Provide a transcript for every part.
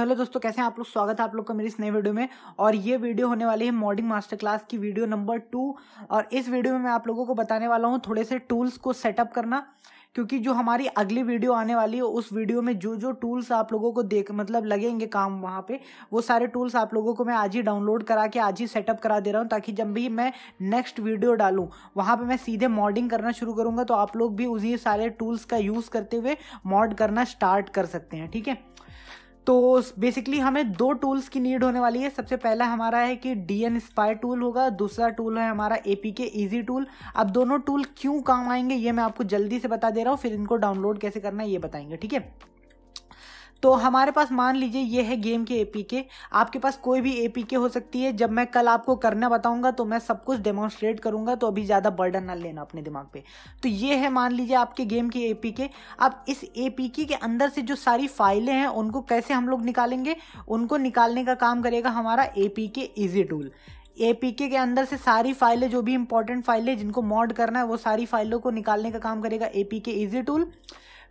Hello दोस्तों कैसे हैं आप लोग स्वागत है आप लोग का मेरी इस नए वीडियो में और ये वीडियो होने वाली है मॉडिंग मास्टर क्लास की वीडियो नंबर टू और इस वीडियो में मैं आप लोगों को बताने वाला हूँ थोड़े से टूल्स को सेटअप करना क्योंकि जो हमारी अगली वीडियो आने वाली है उस वीडियो में जो जो टूल्स आप लोगों को देख मतलब लगेंगे काम वहाँ पे वो सारे टूल्स आप लोगों को मैं आज ही डाउनलोड करा के आज ही सेटअप करा दे रहा हूँ ताकि जब भी मैं नेक्स्ट वीडियो डालूँ वहाँ पे मैं सीधे मॉडिंग करना शुरू करूँगा तो आप लोग भी उसी सारे टूल्स का यूज़ करते हुए मॉड करना स्टार्ट कर सकते हैं ठीक है तो बेसिकली हमें दो टूल्स की नीड होने वाली है सबसे पहला हमारा है कि डी एन स्पायर टूल होगा दूसरा टूल है हमारा A P K easy tool अब दोनों टूल क्यों काम आएंगे ये मैं आपको जल्दी से बता दे रहा हूँ फिर इनको डाउनलोड कैसे करना है ये बताएंगे ठीक है तो हमारे पास मान लीजिए ये है गेम के एपीके आपके पास कोई भी एपीके हो सकती है जब मैं कल आपको करना बताऊंगा तो मैं सब कुछ डेमोन्स्ट्रेट करूंगा तो अभी ज़्यादा बर्डन ना लेना अपने दिमाग पे तो ये है मान लीजिए आपके गेम के एपीके अब इस एपीके के अंदर से जो सारी फाइलें हैं उनको कैसे हम लोग निकालेंगे उनको निकालने का काम करेगा हमारा एपीके इजी टूल एपीके के अंदर से सारी फाइलें जो भी इंपॉर्टेंट फाइलें जिनको मॉड करना है वो सारी फाइलों को निकालने का काम करेगा एपीके इजी टूल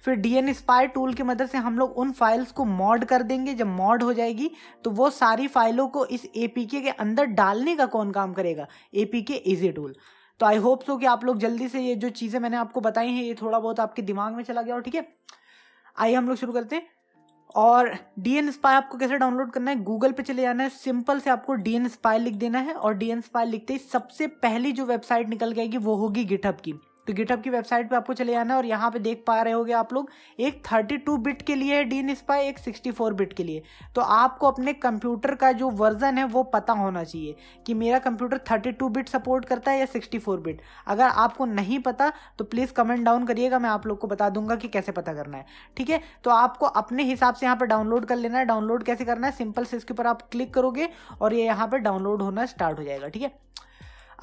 फिर डी स्पाई टूल की मदद से हम लोग उन फाइल्स को मॉड कर देंगे जब मॉड हो जाएगी तो वो सारी फाइलों को इस एपीके के अंदर डालने का कौन काम करेगा एपीके इजी टूल तो आई होप सो कि आप लोग जल्दी से ये जो चीज़ें मैंने आपको बताई हैं ये थोड़ा बहुत आपके दिमाग में चला गया और ठीक है आइए हम लोग शुरू करते हैं और डी एन स्पाई आपको कैसे डाउनलोड करना है गूगल पे चले जाना है सिंपल से आपको डी एन स्पाई लिख देना है और डी एन स्पाय लिखते ही सबसे पहली जो वेबसाइट निकल गएगी वो होगी गिटहब की तो गिटअप की वेबसाइट पे आपको चले जाना है और यहाँ पे देख पा रहे होगे आप लोग एक 32 बिट के लिए है डीन स्पाई एक 64 बिट के लिए तो आपको अपने कंप्यूटर का जो वर्जन है वो पता होना चाहिए कि मेरा कंप्यूटर 32 बिट सपोर्ट करता है या 64 बिट अगर आपको नहीं पता तो प्लीज़ कमेंट डाउन करिएगा मैं आप लोग को बता दूंगा कि कैसे पता करना है ठीक है तो आपको अपने हिसाब से यहाँ पर डाउनलोड कर लेना है डाउनलोड कैसे करना है सिंपल से इसके ऊपर आप क्लिक करोगे और ये यहाँ पर डाउनलोड होना स्टार्ट हो जाएगा ठीक है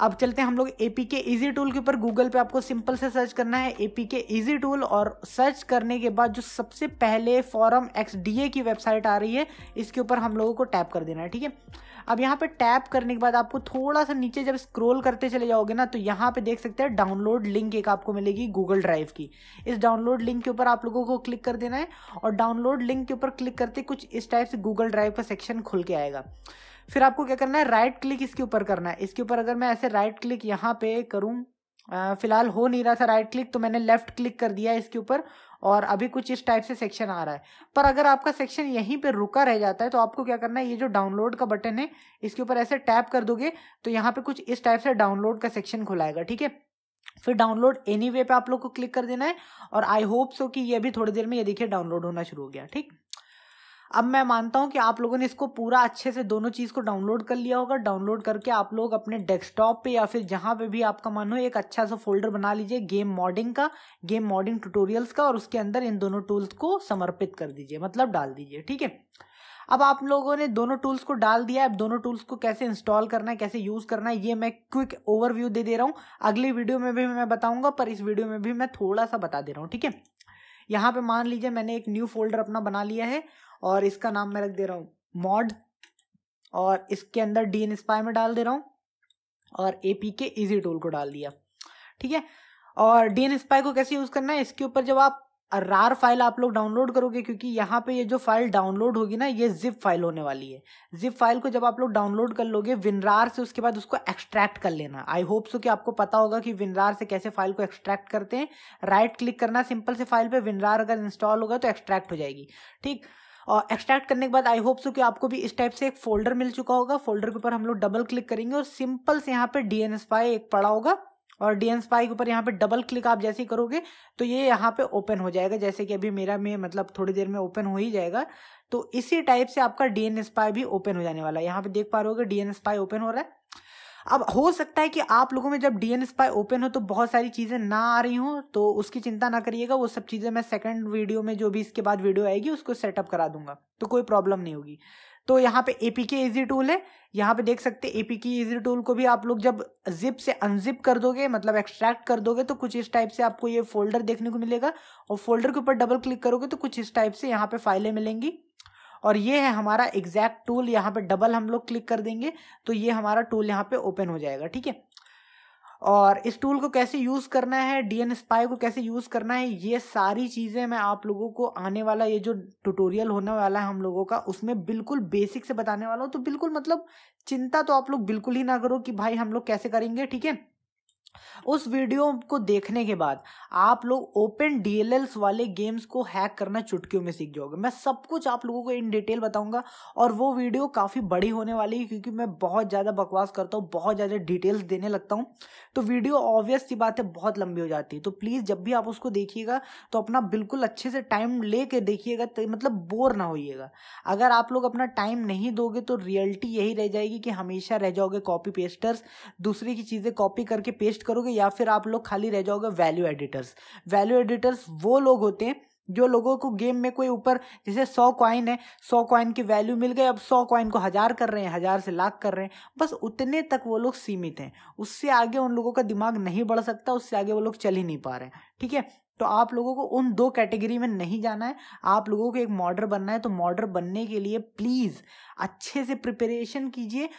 अब चलते हैं हम लोग A P K easy tool के ऊपर गूगल पे आपको सिंपल से सर्च करना है A P K easy tool और सर्च करने के बाद जो सबसे पहले फॉरम एक्स डी ए की वेबसाइट आ रही है इसके ऊपर हम लोगों को टैप कर देना है ठीक है अब यहाँ पे टैप करने के बाद आपको थोड़ा सा नीचे जब स्क्रॉल करते चले जाओगे ना तो यहाँ पे देख सकते हैं डाउनलोड लिंक एक आपको मिलेगी गूगल ड्राइव की इस डाउनलोड लिंक के ऊपर आप लोगों को क्लिक कर देना है और डाउनलोड लिंक के ऊपर क्लिक करते कुछ इस टाइप से गूगल ड्राइव का सेक्शन खुल के आएगा फिर आपको क्या करना है राइट क्लिक इसके ऊपर करना है इसके ऊपर अगर मैं ऐसे राइट क्लिक यहाँ पे करूँ फिलहाल हो नहीं रहा था राइट क्लिक तो मैंने लेफ्ट क्लिक कर दिया इसके ऊपर और अभी कुछ इस टाइप से सेक्शन आ रहा है पर अगर आपका सेक्शन यहीं पे रुका रह जाता है तो आपको क्या करना है ये जो डाउनलोड का बटन है इसके ऊपर ऐसे टैप कर दोगे तो यहाँ पे कुछ इस टाइप से डाउनलोड का सेक्शन खुलाएगा ठीक है फिर डाउनलोड एनी वे पे आप लोग को क्लिक कर देना है और आई होप सो कि ये अभी थोड़ी देर में ये देखिए डाउनलोड होना शुरू हो गया ठीक अब मैं मानता हूँ कि आप लोगों ने इसको पूरा अच्छे से दोनों चीज़ को डाउनलोड कर लिया होगा डाउनलोड करके आप लोग अपने डेस्कटॉप पे या फिर जहाँ पे भी आपका मन हो एक अच्छा सा फोल्डर बना लीजिए गेम मॉडिंग का गेम मॉडिंग ट्यूटोरियल्स का और उसके अंदर इन दोनों टूल्स को समर्पित कर दीजिए मतलब डाल दीजिए ठीक है अब आप लोगों ने दोनों टूल्स को डाल दिया है अब दोनों टूल्स को कैसे इंस्टॉल करना है कैसे यूज़ करना है ये मैं क्विक ओवरव्यू दे दे रहा हूँ अगली वीडियो में भी मैं बताऊँगा पर इस वीडियो में भी मैं थोड़ा सा बता दे रहा हूँ ठीक है यहाँ पे मान लीजिए मैंने एक न्यू फोल्डर अपना बना लिया है और इसका नाम मैं रख दे रहा हूँ मॉड और इसके अंदर डी एन स्पाई में डाल दे रहा हूँ और A P K easy tool को डाल दिया ठीक है और डी एन स्पाई को कैसे यूज़ करना है इसके ऊपर जब आप रार फाइल आप लोग डाउनलोड करोगे क्योंकि यहाँ पे ये जो फाइल डाउनलोड होगी ना ये जिप फाइल होने वाली है जिप फाइल को जब आप लोग डाउनलोड कर लोगे विनरार से उसके बाद उसको एक्सट्रैक्ट कर लेना आई होप सो कि आपको पता होगा कि विनरार से कैसे फाइल को एक्सट्रैक्ट करते हैं राइट क्लिक करना सिंपल से फाइल पे विनरार अगर इंस्टॉल होगा तो एक्सट्रैक्ट हो जाएगी ठीक एक्सट्रैक्ट करने के बाद आई होप सो कि आपको भी इस टाइप से एक फोल्डर मिल चुका होगा फोल्डर के ऊपर हम लोग डबल क्लिक करेंगे और सिंपल से यहाँ पे डी एन एक पड़ा होगा और डी एन के ऊपर यहाँ पे डबल क्लिक आप जैसे ही करोगे तो ये यहाँ पे ओपन हो जाएगा जैसे कि अभी मेरा में मतलब थोड़ी देर में ओपन हो ही जाएगा तो इसी टाइप से आपका डी एन भी ओपन हो जाने वाला है यहाँ पे देख पा रहे हो डी एन ओपन हो रहा है अब हो सकता है कि आप लोगों में जब डी एन स्पाई ओपन हो तो बहुत सारी चीज़ें ना आ रही हों तो उसकी चिंता ना करिएगा वो सब चीज़ें मैं सेकंड वीडियो में जो भी इसके बाद वीडियो आएगी उसको सेटअप करा दूंगा तो कोई प्रॉब्लम नहीं होगी तो यहाँ पे A P K easy tool है यहाँ पे देख सकते A P K easy tool को भी आप लोग जब जिप से अनजिप कर दोगे मतलब एक्सट्रैक्ट कर दोगे तो कुछ इस टाइप से आपको ये फोल्डर देखने को मिलेगा और फोल्डर के ऊपर डबल क्लिक करोगे तो कुछ इस टाइप से यहाँ पे फाइलें मिलेंगी और ये है हमारा एग्जैक्ट टूल यहाँ पे डबल हम लोग क्लिक कर देंगे तो ये हमारा टूल यहाँ पे ओपन हो जाएगा ठीक है और इस टूल को कैसे यूज़ करना है डी एन स्पाई को कैसे यूज़ करना है ये सारी चीज़ें मैं आप लोगों को आने वाला ये जो ट्यूटोरियल होने वाला है हम लोगों का उसमें बिल्कुल बेसिक से बताने वाला हूँ तो बिल्कुल मतलब चिंता तो आप लोग बिल्कुल ही ना करो कि भाई हम लोग कैसे करेंगे ठीक है उस वीडियो को देखने के बाद आप लोग ओपन डीएलएल्स वाले गेम्स को हैक करना चुटकियों में सीख जाओगे मैं सब कुछ आप लोगों को इन डिटेल बताऊंगा और वो वीडियो काफ़ी बड़ी होने वाली है क्योंकि मैं बहुत ज़्यादा बकवास करता हूँ बहुत ज़्यादा डिटेल्स देने लगता हूँ तो वीडियो ऑब्वियस सी बात है बहुत लंबी हो जाती है तो प्लीज़ जब भी आप उसको देखिएगा तो अपना बिल्कुल अच्छे से टाइम ले कर देखिएगा तो मतलब बोर ना होइएगा अगर आप लोग अपना टाइम नहीं दोगे तो रियलिटी यही रह जाएगी कि हमेशा रह जाओगे कॉपी पेस्टर्स दूसरे की चीज़ें कॉपी करके पेस्ट करोगे या फिर आप लोग खाली रह जाओगे वैल्यू एडिटर्स वैल्यू एडिटर्स वो लोग होते हैं जो लोगों को गेम में कोई ऊपर जैसे सौ कॉइन है सौ कॉइन की वैल्यू मिल गई अब सौ कॉइन को हज़ार कर रहे हैं हज़ार से लाख कर रहे हैं बस उतने तक वो लोग सीमित हैं उससे आगे उन लोगों का दिमाग नहीं बढ़ सकता उससे आगे वो लोग चल ही नहीं पा रहे ठीक है तो आप लोगों को उन दो कैटेगरी में नहीं जाना है आप लोगों को एक मॉडर बनना है तो मॉडर बनने के लिए प्लीज़ अच्छे से प्रिपरेशन कीजिए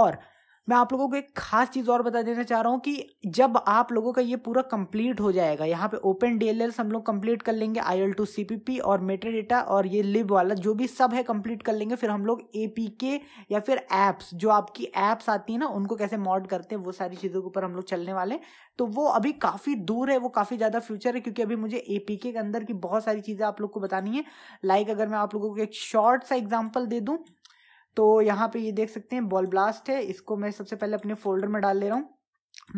और मैं आप लोगों को एक खास चीज़ और बता देना चाह रहा हूँ कि जब आप लोगों का ये पूरा कंप्लीट हो जाएगा यहाँ पे ओपन डी हम लोग कंप्लीट कर लेंगे I L two C P P और मेटर डेटा और ये लिब वाला जो भी सब है कंप्लीट कर लेंगे फिर हम लोग ए पी के या फिर एप्स जो आपकी ऐप्स आती हैं ना उनको कैसे मॉड करते हैं वो सारी चीज़ों के ऊपर हम लोग चलने वाले तो वो अभी काफ़ी दूर है वो काफ़ी ज़्यादा फ्यूचर है क्योंकि अभी मुझे ए पी के अंदर की बहुत सारी चीज़ें आप लोग को बतानी है लाइक अगर मैं आप लोगों को एक शॉर्ट सा एग्जाम्पल दे दूँ तो यहाँ पे ये देख सकते हैं बॉल ब्लास्ट है इसको मैं सबसे पहले अपने फोल्डर में डाल ले रहा हूँ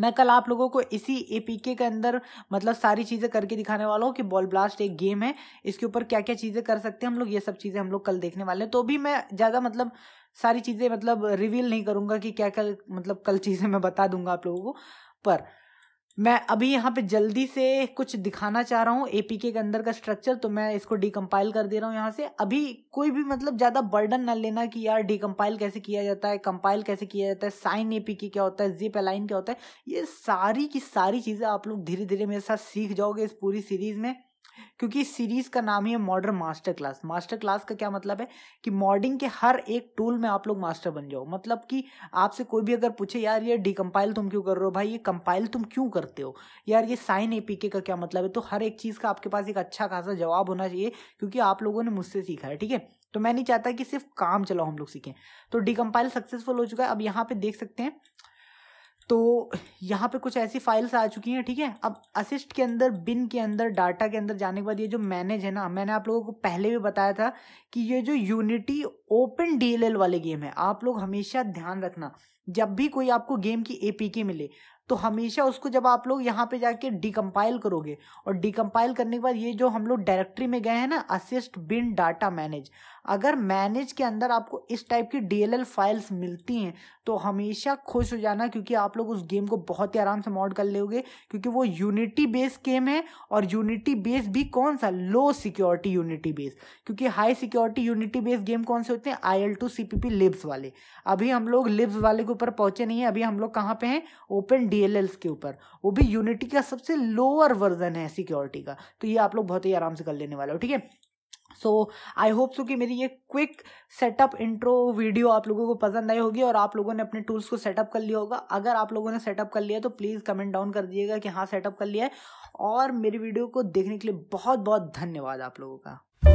मैं कल आप लोगों को इसी एपीके के अंदर मतलब सारी चीज़ें करके दिखाने वाला हूँ कि बॉल ब्लास्ट एक गेम है इसके ऊपर क्या क्या चीज़ें कर सकते हैं हम लोग ये सब चीज़ें हम लोग कल देखने वाले हैं तो भी मैं ज़्यादा मतलब सारी चीज़ें मतलब रिवील नहीं करूँगा कि क्या क्या मतलब कल चीज़ें मैं बता दूंगा आप लोगों को पर मैं अभी यहाँ पे जल्दी से कुछ दिखाना चाह रहा हूँ एपीके के अंदर का स्ट्रक्चर तो मैं इसको डिकम्पाइल कर दे रहा हूँ यहाँ से अभी कोई भी मतलब ज़्यादा बर्डन ना लेना कि यार डिकम्पाइल कैसे किया जाता है कंपाइल कैसे किया जाता है साइन एपीके क्या होता है जिप अलाइन क्या होता है ये सारी की सारी चीज़ें आप लोग धीरे धीरे मेरे साथ सीख जाओगे इस पूरी सीरीज़ में क्योंकि इस सीरीज का नाम ही है modern master class master class का क्या मतलब है कि मॉडिंग के हर एक टूल में आप लोग मास्टर बन जाओ मतलब कि आपसे कोई भी अगर पूछे यार ये डिकम्पाइल तुम क्यों कर रहे हो भाई ये कंपाइल तुम क्यों करते हो यार ये साइन ए पी के का क्या मतलब है तो हर एक चीज़ का आपके पास एक अच्छा खासा जवाब होना चाहिए क्योंकि आप लोगों ने मुझसे सीखा है ठीक है तो मैं नहीं चाहता कि सिर्फ काम चलाओ हम लोग सीखें तो डिकम्पाइल सक्सेसफुल हो चुका है अब यहाँ पे देख सकते हैं तो यहाँ पे कुछ ऐसी फाइल्स आ चुकी हैं ठीक है थीके? अब असिस्ट के अंदर बिन के अंदर डाटा के अंदर जाने के बाद ये जो मैनेज है ना मैंने आप लोगों को पहले भी बताया था कि ये जो यूनिटी ओपन डीएलएल वाले गेम है आप लोग हमेशा ध्यान रखना जब भी कोई आपको गेम की एपीके मिले तो हमेशा उसको जब आप लोग यहाँ पे जाके डिकम्पाइल करोगे और डिकम्पाइल करने के बाद ये जो हम लोग डायरेक्टरी में गए हैं ना असिस्ट बिन डाटा मैनेज अगर मैनेज के अंदर आपको इस टाइप की डीएलएल फाइल्स मिलती हैं तो हमेशा खुश हो जाना क्योंकि आप लोग उस गेम को बहुत ही आराम से मॉड कर लोगे क्योंकि वो यूनिटी बेस गेम है और यूनिटी बेस भी कौन सा लो सिक्योरिटी यूनिटी बेस क्योंकि high security Unity base game कौन से सकते हैं I L two C P P libs वाले अभी हम लोग लिब्स वाले के ऊपर पहुंचे नहीं है अभी हम लोग कहाँ पे हैं ओपन डी एल एल्स के ऊपर वो भी यूनिटी का सबसे लोअर वर्जन है सिक्योरिटी का तो ये आप लोग बहुत ही आराम से कर लेने वाले हो ठीक है सो आई होप सो कि मेरी ये क्विक सेटअप इंट्रो वीडियो आप लोगों को पसंद आई होगी और आप लोगों ने अपने टूल्स को सेटअप कर लिया होगा अगर आप लोगों ने सेटअप कर लिया तो प्लीज़ कमेंट डाउन कर दिएगा कि हाँ सेटअप कर लिया है और मेरी वीडियो को देखने के लिए बहुत बहुत धन्यवाद आप लोगों का